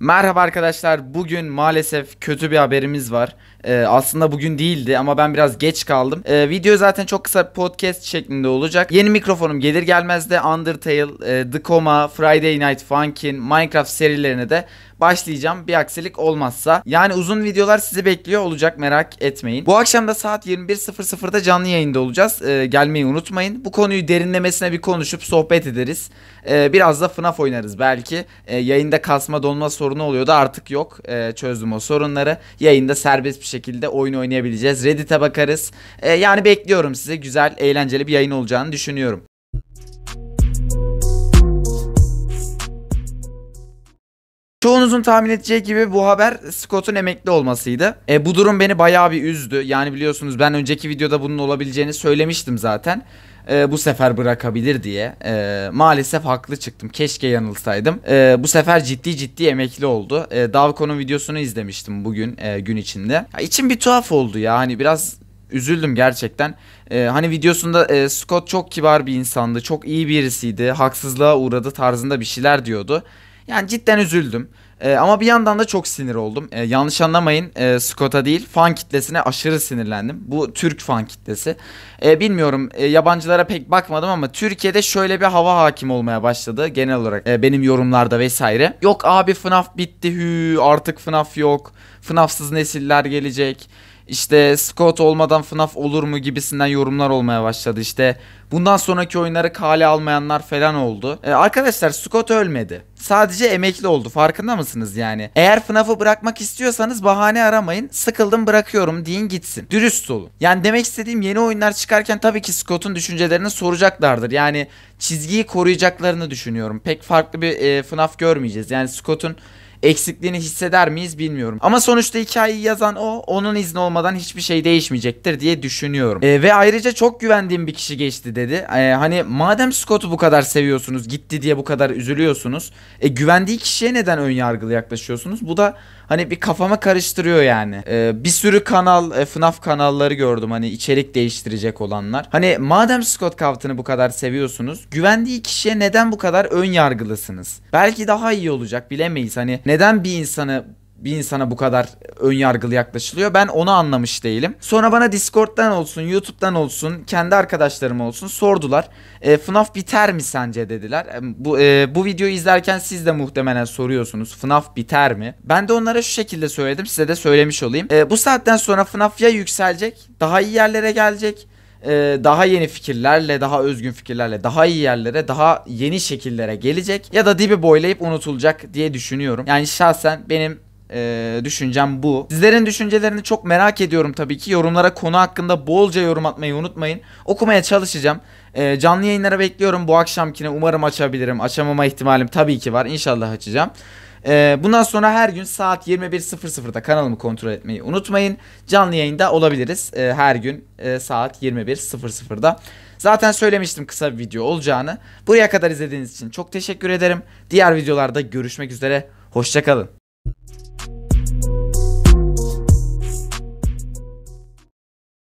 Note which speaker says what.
Speaker 1: Merhaba arkadaşlar. Bugün maalesef kötü bir haberimiz var. Ee, aslında bugün değildi ama ben biraz geç kaldım. Ee, video zaten çok kısa bir podcast şeklinde olacak. Yeni mikrofonum gelir gelmez de Undertale, e, The Coma, Friday Night Funkin', Minecraft serilerine de başlayacağım. Bir aksilik olmazsa. Yani uzun videolar sizi bekliyor olacak merak etmeyin. Bu akşam da saat 21.00'da canlı yayında olacağız. Ee, gelmeyi unutmayın. Bu konuyu derinlemesine bir konuşup sohbet ederiz. Ee, biraz da FNAF oynarız belki. Ee, yayında kasma donma sorunu sorunu oluyordu artık yok. E, çözdüm o sorunları. Yayında serbest bir şekilde oyun oynayabileceğiz. Reddit'e bakarız. E, yani bekliyorum size güzel eğlenceli bir yayın olacağını düşünüyorum. Çoğunuzun tahmin edeceği gibi bu haber Scott'un emekli olmasıydı. E, bu durum beni bayağı bir üzdü. Yani biliyorsunuz ben önceki videoda bunun olabileceğini söylemiştim zaten e, bu sefer bırakabilir diye. E, maalesef haklı çıktım. Keşke yanılsaydım. E, bu sefer ciddi ciddi emekli oldu. E, Davko'nun videosunu izlemiştim bugün e, gün içinde. Ya, içim bir tuhaf oldu ya. Hani biraz üzüldüm gerçekten. Ee, hani videosunda e, Scott çok kibar bir insandı, çok iyi birisiydi, haksızlığa uğradı tarzında bir şeyler diyordu. Yani cidden üzüldüm. E, ama bir yandan da çok sinir oldum. E, yanlış anlamayın e, Scott'a değil fan kitlesine aşırı sinirlendim. Bu Türk fan kitlesi. E, bilmiyorum e, yabancılara pek bakmadım ama Türkiye'de şöyle bir hava hakim olmaya başladı genel olarak e, benim yorumlarda vesaire. Yok abi FNAF bitti hü artık FNAF yok. FNAF'sız nesiller gelecek. İşte Scott olmadan FNAF olur mu gibisinden yorumlar olmaya başladı. İşte bundan sonraki oyunları kale almayanlar falan oldu. E, arkadaşlar Scott ölmedi. Sadece emekli oldu farkında mısınız? mısınız yani? Eğer FNAF'ı bırakmak istiyorsanız bahane aramayın. Sıkıldım bırakıyorum deyin gitsin. Dürüst olun. Yani demek istediğim yeni oyunlar çıkarken tabii ki Scott'un düşüncelerini soracaklardır. Yani çizgiyi koruyacaklarını düşünüyorum. Pek farklı bir e, FNAF görmeyeceğiz. Yani Scott'un eksikliğini hisseder miyiz bilmiyorum. Ama sonuçta hikayeyi yazan o onun izni olmadan hiçbir şey değişmeyecektir diye düşünüyorum. E, ve ayrıca çok güvendiğim bir kişi geçti dedi. E, hani madem Scott'u bu kadar seviyorsunuz gitti diye bu kadar üzülüyorsunuz. E, güvendiği kişiye neden ön yargılı yaklaşıyorsunuz? Bu da hani bir kafama karıştırıyor yani. E, bir sürü kanal e, FNAF kanalları gördüm hani içerik değiştirecek olanlar. Hani madem Scott Cawthon'ı bu kadar seviyorsunuz güvendiği kişiye neden bu kadar ön yargılısınız? Belki daha iyi olacak bilemeyiz hani neden neden bir insanı bir insana bu kadar ön yargılı yaklaşılıyor. Ben onu anlamış değilim. Sonra bana Discord'dan olsun, YouTube'dan olsun, kendi arkadaşlarım olsun sordular. E, FNAF biter mi sence dediler. E, bu e, bu videoyu izlerken siz de muhtemelen soruyorsunuz. FNAF biter mi? Ben de onlara şu şekilde söyledim. Size de söylemiş olayım. E, bu saatten sonra FNAF ya yükselecek, daha iyi yerlere gelecek ee, daha yeni fikirlerle, daha özgün fikirlerle, daha iyi yerlere, daha yeni şekillere gelecek ya da dibi boylayıp unutulacak diye düşünüyorum. Yani şahsen benim e, düşüncem bu. Sizlerin düşüncelerini çok merak ediyorum tabii ki. Yorumlara konu hakkında bolca yorum atmayı unutmayın. Okumaya çalışacağım. E, canlı yayınlara bekliyorum. Bu akşamkine umarım açabilirim. Açamama ihtimalim tabii ki var. İnşallah açacağım. Ee, bundan sonra her gün saat 21.00'da kanalımı kontrol etmeyi unutmayın. Canlı yayında olabiliriz ee, her gün e, saat 21.00'da. Zaten söylemiştim kısa bir video olacağını. Buraya kadar izlediğiniz için çok teşekkür ederim. Diğer videolarda görüşmek üzere. Hoşçakalın.